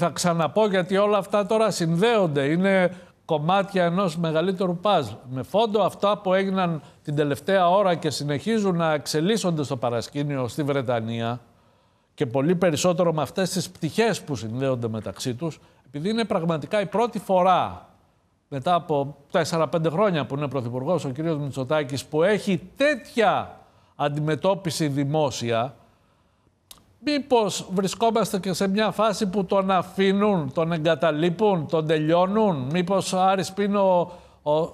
θα ξαναπώ γιατί όλα αυτά τώρα συνδέονται. Είναι κομμάτια ενός μεγαλύτερου παζλ. Με φόντο αυτά που έγιναν την τελευταία ώρα και συνεχίζουν να εξελίσσονται στο παρασκήνιο στη Βρετανία και πολύ περισσότερο με αυτές τις πτυχές που συνδέονται μεταξύ τους, επειδή είναι πραγματικά η πρώτη φορά μετά από 4-5 χρόνια που είναι πρωθυπουργός ο κ. Μητσοτάκης που έχει τέτοια αντιμετώπιση δημόσια μήπως βρισκόμαστε και σε μια φάση που τον αφήνουν, τον εγκαταλείπουν, τον τελειώνουν. Μήπως ο Άρης Πίνο ο,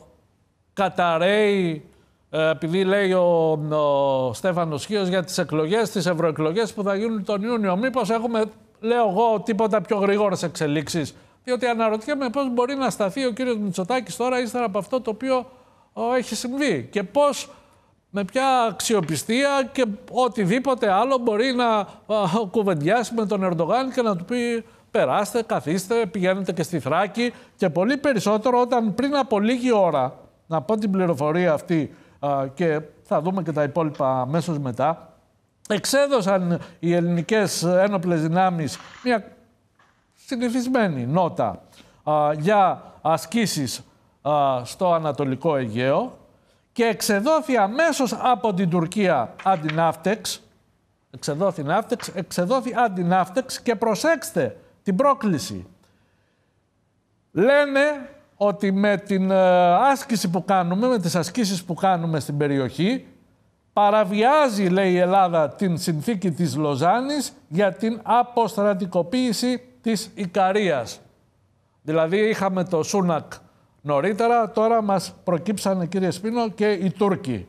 καταραίει, ε, επειδή λέει ο, ο Στέφανος Χίος για τις εκλογές, τις ευρωεκλογές που θα γίνουν τον Ιούνιο. Μήπως έχουμε, λέω εγώ, τίποτα πιο γρήγορες εξελίξεις. Διότι αναρωτιέμαι πώς μπορεί να σταθεί ο κύριος Μητσοτάκης τώρα ύστερα από αυτό το οποίο ο, έχει συμβεί και πώς με ποια αξιοπιστία και οτιδήποτε άλλο μπορεί να κουβεντιάσει με τον Ερντογάν και να του πει περάστε, καθίστε, πηγαίνετε και στη Θράκη και πολύ περισσότερο όταν πριν από λίγη ώρα, να πω την πληροφορία αυτή και θα δούμε και τα υπόλοιπα αμέσως μετά, εξέδωσαν οι ελληνικές ένοπλες δυνάμεις μια συνηθισμένη νότα για ασκήσεις στο Ανατολικό Αιγαίο και εξεδόθη αμέσως από την Τουρκία αντινάφτεξ. Εξεδόθη ναύτεξ, εξεδόθη αντινάφτεξ και προσέξτε την πρόκληση. Λένε ότι με την ε, άσκηση που κάνουμε, με τις ασκήσεις που κάνουμε στην περιοχή, παραβιάζει, λέει η Ελλάδα, την συνθήκη της Λοζάνης για την αποστρατικοποίηση της Ικαρίας. Δηλαδή είχαμε το Σούνακ νωρίτερα. Τώρα μας προκύψανε κύριε Σπίνο και οι Τούρκοι